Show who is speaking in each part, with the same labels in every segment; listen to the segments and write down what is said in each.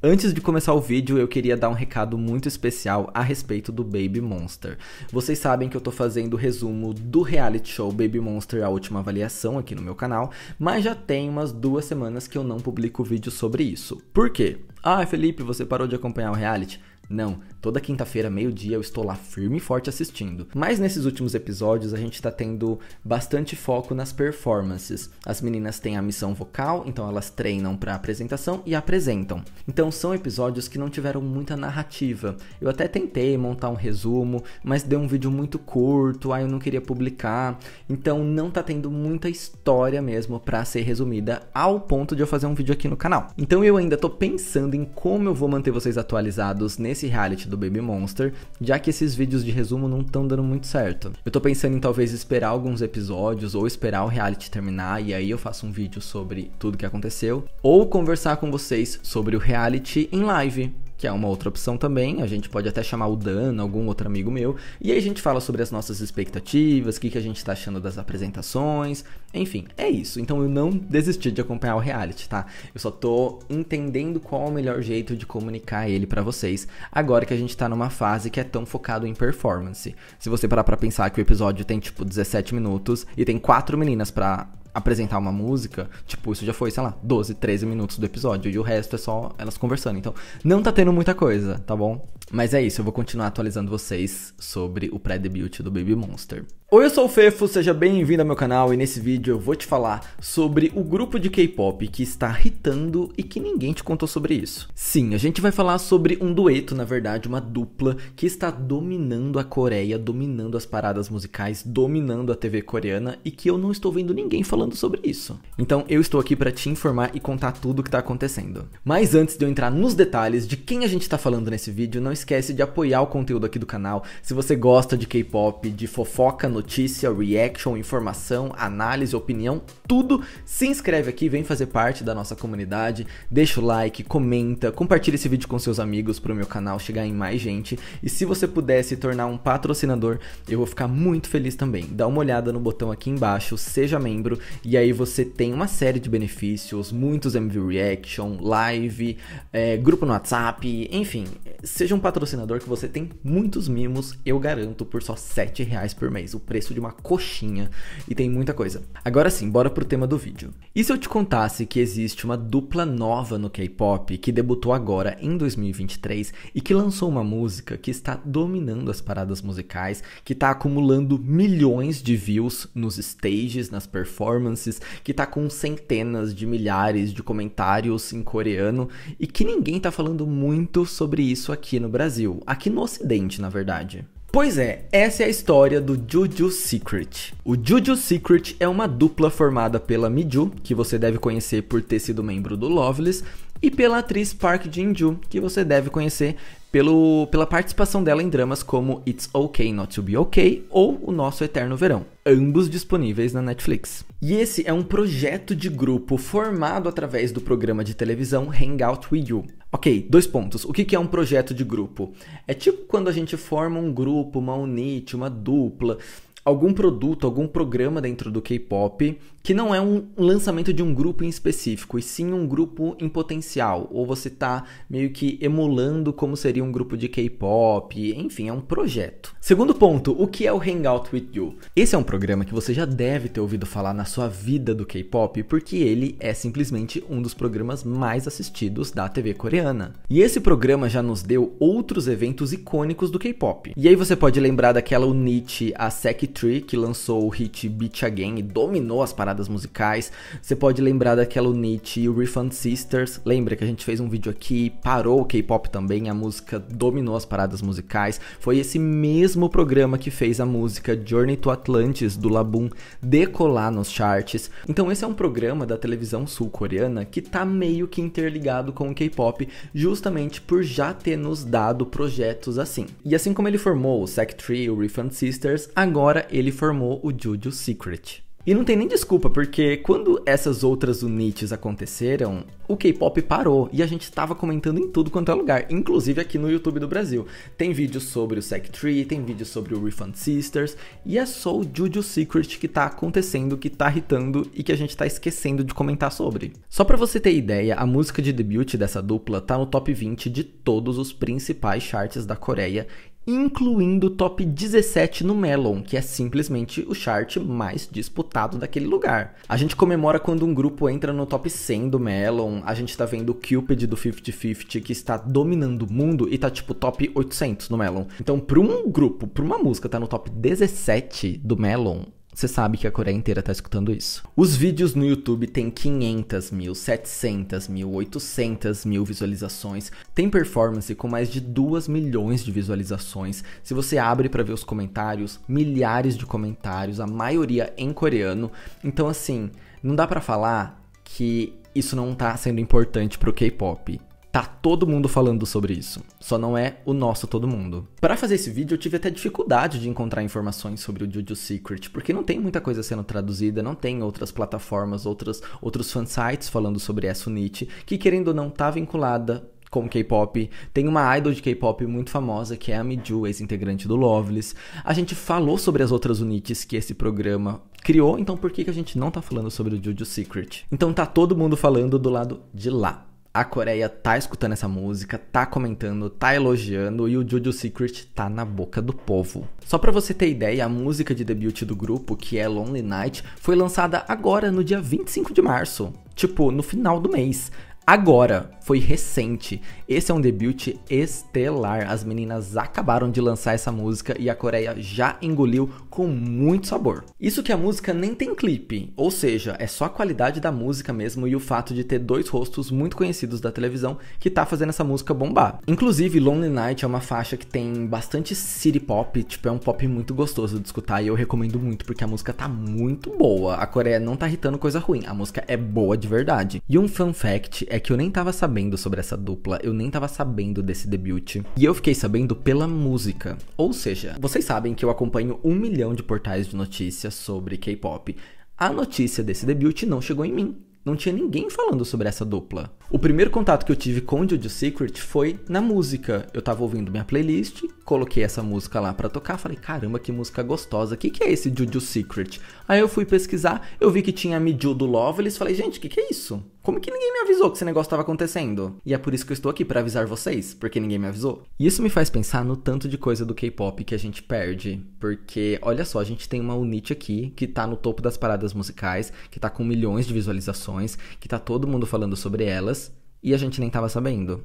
Speaker 1: Antes de começar o vídeo, eu queria dar um recado muito especial a respeito do Baby Monster. Vocês sabem que eu tô fazendo o resumo do reality show Baby Monster A Última Avaliação aqui no meu canal, mas já tem umas duas semanas que eu não publico vídeo sobre isso. Por quê? Ah, Felipe, você parou de acompanhar o reality? Não, toda quinta-feira, meio-dia, eu estou lá firme e forte assistindo. Mas nesses últimos episódios a gente está tendo bastante foco nas performances. As meninas têm a missão vocal, então elas treinam para apresentação e apresentam. Então são episódios que não tiveram muita narrativa. Eu até tentei montar um resumo, mas deu um vídeo muito curto, aí eu não queria publicar. Então não tá tendo muita história mesmo para ser resumida ao ponto de eu fazer um vídeo aqui no canal. Então eu ainda tô pensando em como eu vou manter vocês atualizados nesse esse reality do Baby Monster, já que esses vídeos de resumo não estão dando muito certo. Eu tô pensando em talvez esperar alguns episódios ou esperar o reality terminar e aí eu faço um vídeo sobre tudo que aconteceu, ou conversar com vocês sobre o reality em live que é uma outra opção também. A gente pode até chamar o Dan, algum outro amigo meu. E aí a gente fala sobre as nossas expectativas, o que, que a gente está achando das apresentações. Enfim, é isso. Então eu não desisti de acompanhar o reality, tá? Eu só tô entendendo qual é o melhor jeito de comunicar ele para vocês. Agora que a gente tá numa fase que é tão focado em performance. Se você parar pra pensar que o episódio tem tipo 17 minutos e tem quatro meninas para apresentar uma música, tipo, isso já foi, sei lá, 12, 13 minutos do episódio, e o resto é só elas conversando. Então, não tá tendo muita coisa, tá bom? Mas é isso, eu vou continuar atualizando vocês sobre o pré-debut do Baby Monster. Oi, eu sou o Fefo, seja bem-vindo ao meu canal e nesse vídeo eu vou te falar sobre o grupo de K-pop que está hitando e que ninguém te contou sobre isso. Sim, a gente vai falar sobre um dueto, na verdade, uma dupla que está dominando a Coreia, dominando as paradas musicais, dominando a TV coreana e que eu não estou vendo ninguém falando sobre isso. Então eu estou aqui para te informar e contar tudo o que está acontecendo. Mas antes de eu entrar nos detalhes de quem a gente está falando nesse vídeo, não esquece de apoiar o conteúdo aqui do canal. Se você gosta de K-pop, de fofoca, notícia, reaction, informação, análise, opinião, tudo, se inscreve aqui, vem fazer parte da nossa comunidade, deixa o like, comenta, compartilha esse vídeo com seus amigos para o meu canal chegar em mais gente. E se você puder se tornar um patrocinador, eu vou ficar muito feliz também. Dá uma olhada no botão aqui embaixo, seja membro, e aí você tem uma série de benefícios, muitos MV Reaction, live, é, grupo no WhatsApp, enfim, seja um patrocinador que você tem muitos mimos, eu garanto, por só 7 reais por mês, o preço de uma coxinha, e tem muita coisa. Agora sim, bora pro tema do vídeo. E se eu te contasse que existe uma dupla nova no K-pop que debutou agora em 2023 e que lançou uma música que está dominando as paradas musicais, que está acumulando milhões de views nos stages, nas performances, que está com centenas de milhares de comentários em coreano e que ninguém está falando muito sobre isso aqui no Brasil? Brasil, aqui no ocidente, na verdade. Pois é, essa é a história do Juju Secret. O Juju Secret é uma dupla formada pela Miju, que você deve conhecer por ter sido membro do Loveless, e pela atriz Park jin Ju, que você deve conhecer pelo, pela participação dela em dramas como It's Okay Not To Be Okay ou O Nosso Eterno Verão, ambos disponíveis na Netflix. E esse é um projeto de grupo formado através do programa de televisão Hangout With You. Ok, dois pontos. O que é um projeto de grupo? É tipo quando a gente forma um grupo, uma unidade, uma dupla, algum produto, algum programa dentro do K-pop que não é um lançamento de um grupo em específico, e sim um grupo em potencial, ou você tá meio que emulando como seria um grupo de K-pop, enfim, é um projeto. Segundo ponto, o que é o Hangout with You? Esse é um programa que você já deve ter ouvido falar na sua vida do K-pop, porque ele é simplesmente um dos programas mais assistidos da TV coreana. E esse programa já nos deu outros eventos icônicos do K-pop. E aí você pode lembrar daquela Unite, a Sec Tree, que lançou o hit Beat Again e dominou as paradas musicais. Você pode lembrar daquela Nit e o Refund Sisters. Lembra que a gente fez um vídeo aqui, parou o K-pop também, a música dominou as paradas musicais. Foi esse mesmo programa que fez a música Journey to Atlantis do Laboon decolar nos charts. Então esse é um programa da televisão sul-coreana que tá meio que interligado com o K-pop, justamente por já ter nos dado projetos assim. E assim como ele formou o Sec Tree e o Refund Sisters, agora ele formou o Juju Secret. E não tem nem desculpa, porque quando essas outras unites aconteceram, o K-pop parou e a gente estava comentando em tudo quanto é lugar, inclusive aqui no YouTube do Brasil. Tem vídeos sobre o Sec Tree, tem vídeos sobre o Refund Sisters, e é só o Juju Secret que tá acontecendo, que tá irritando e que a gente tá esquecendo de comentar sobre. Só para você ter ideia, a música de debut dessa dupla tá no top 20 de todos os principais charts da Coreia incluindo o top 17 no Melon, que é simplesmente o chart mais disputado daquele lugar. A gente comemora quando um grupo entra no top 100 do Melon, a gente tá vendo o Cupid do 50-50 que está dominando o mundo e tá tipo top 800 no Melon. Então, pra um grupo, pra uma música tá no top 17 do Melon, você sabe que a Coreia inteira tá escutando isso. Os vídeos no YouTube têm 500 mil, 700 mil, 800 mil visualizações. Tem performance com mais de 2 milhões de visualizações. Se você abre para ver os comentários, milhares de comentários, a maioria em coreano. Então assim, não dá para falar que isso não tá sendo importante pro K-pop. Tá todo mundo falando sobre isso, só não é o nosso todo mundo. Para fazer esse vídeo, eu tive até dificuldade de encontrar informações sobre o Juju Secret, porque não tem muita coisa sendo traduzida, não tem outras plataformas, outras, outros fansites falando sobre essa niche, que querendo ou não tá vinculada com K-pop. Tem uma idol de K-pop muito famosa que é a Miju, ex-integrante do Loveless. A gente falou sobre as outras unites que esse programa criou, então por que, que a gente não tá falando sobre o Juju Secret? Então tá todo mundo falando do lado de lá a Coreia tá escutando essa música, tá comentando, tá elogiando e o Juju Secret tá na boca do povo. Só para você ter ideia, a música de debut do grupo, que é Lonely Night, foi lançada agora no dia 25 de março, tipo no final do mês agora, foi recente. Esse é um debut estelar. As meninas acabaram de lançar essa música e a Coreia já engoliu com muito sabor. Isso que a música nem tem clipe, ou seja, é só a qualidade da música mesmo e o fato de ter dois rostos muito conhecidos da televisão que tá fazendo essa música bombar. Inclusive, Lonely Night é uma faixa que tem bastante city pop, tipo, é um pop muito gostoso de escutar e eu recomendo muito porque a música tá muito boa. A Coreia não tá irritando coisa ruim, a música é boa de verdade. E um fun fact é é que eu nem tava sabendo sobre essa dupla, eu nem tava sabendo desse debut. E eu fiquei sabendo pela música. Ou seja, vocês sabem que eu acompanho um milhão de portais de notícias sobre K-pop. A notícia desse debut não chegou em mim. Não tinha ninguém falando sobre essa dupla. O primeiro contato que eu tive com Juju Secret foi na música. Eu tava ouvindo minha playlist, coloquei essa música lá para tocar, falei, caramba, que música gostosa, o que, que é esse Juju Secret? Aí eu fui pesquisar, eu vi que tinha Miju do Loveless, falei, gente, o que, que é isso? Como que ninguém me avisou que esse negócio tava acontecendo? E é por isso que eu estou aqui para avisar vocês, porque ninguém me avisou. E isso me faz pensar no tanto de coisa do K-pop que a gente perde, porque olha só, a gente tem uma Unity aqui que tá no topo das paradas musicais, que tá com milhões de visualizações, que tá todo mundo falando sobre elas, e a gente nem tava sabendo.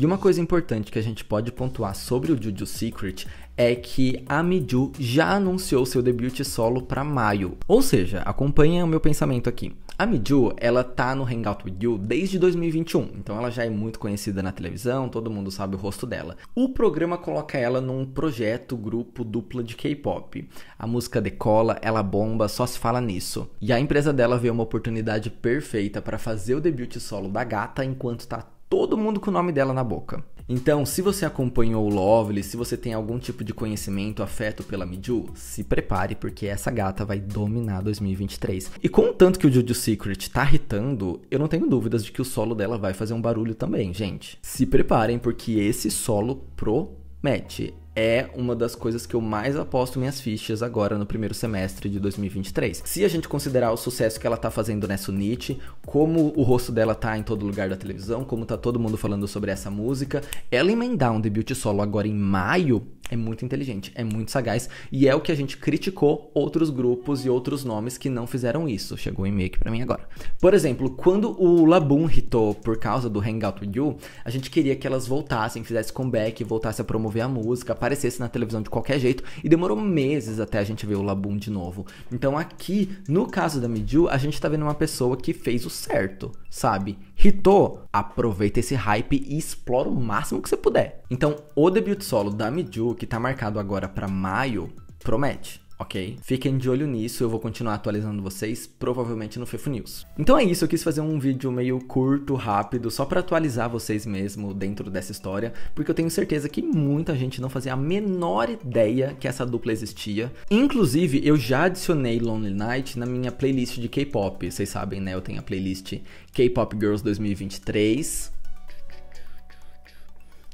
Speaker 1: E uma coisa importante que a gente pode pontuar sobre o Juju Secret é que a Miju já anunciou seu debut solo para maio. Ou seja, acompanha o meu pensamento aqui. A Miju, ela tá no Hangout With You desde 2021, então ela já é muito conhecida na televisão, todo mundo sabe o rosto dela. O programa coloca ela num projeto grupo dupla de K-pop. A música decola, ela bomba, só se fala nisso. E a empresa dela vê uma oportunidade perfeita para fazer o debut solo da gata enquanto tá todo mundo com o nome dela na boca. Então, se você acompanhou o Lovely, se você tem algum tipo de conhecimento, afeto pela Miju, se prepare porque essa gata vai dominar 2023. E com o tanto que o Juju Secret tá hitando, eu não tenho dúvidas de que o solo dela vai fazer um barulho também, gente. Se preparem porque esse solo promete é uma das coisas que eu mais aposto minhas fichas agora no primeiro semestre de 2023. Se a gente considerar o sucesso que ela tá fazendo nessa Nietzsche, como o rosto dela tá em todo lugar da televisão, como tá todo mundo falando sobre essa música, ela emendar um debut solo agora em maio é muito inteligente, é muito sagaz e é o que a gente criticou outros grupos e outros nomes que não fizeram isso. Chegou em make para mim agora. Por exemplo, quando o Laboon hitou por causa do Hangout With You, a gente queria que elas voltassem, fizessem comeback, voltasse a promover a música, aparecesse na televisão de qualquer jeito e demorou meses até a gente ver o Labum de novo. Então aqui, no caso da Miju, a gente tá vendo uma pessoa que fez o certo, sabe? Hitou, aproveita esse hype e explora o máximo que você puder. Então o debut solo da Miju, que tá marcado agora para maio, promete ok? Fiquem de olho nisso, eu vou continuar atualizando vocês, provavelmente no Fefo News. Então é isso, eu quis fazer um vídeo meio curto, rápido, só para atualizar vocês mesmo dentro dessa história, porque eu tenho certeza que muita gente não fazia a menor ideia que essa dupla existia. Inclusive, eu já adicionei Lonely Night na minha playlist de K-pop, vocês sabem, né? Eu tenho a playlist K-pop Girls 2023.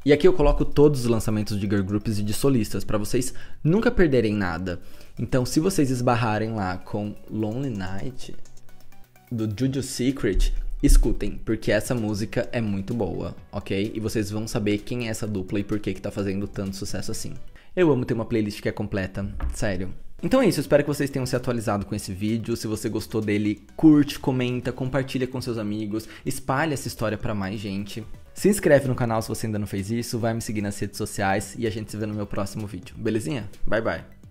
Speaker 1: E aqui eu coloco todos os lançamentos de girl groups e de solistas para vocês nunca perderem nada. Então, se vocês esbarrarem lá com Lonely Night do Juju Secret, escutem, porque essa música é muito boa, ok? E vocês vão saber quem é essa dupla e por que que tá fazendo tanto sucesso assim. Eu amo ter uma playlist que é completa, sério. Então é isso, espero que vocês tenham se atualizado com esse vídeo. Se você gostou dele, curte, comenta, compartilha com seus amigos, espalhe essa história para mais gente. Se inscreve no canal se você ainda não fez isso, vai me seguir nas redes sociais e a gente se vê no meu próximo vídeo, belezinha? Bye bye!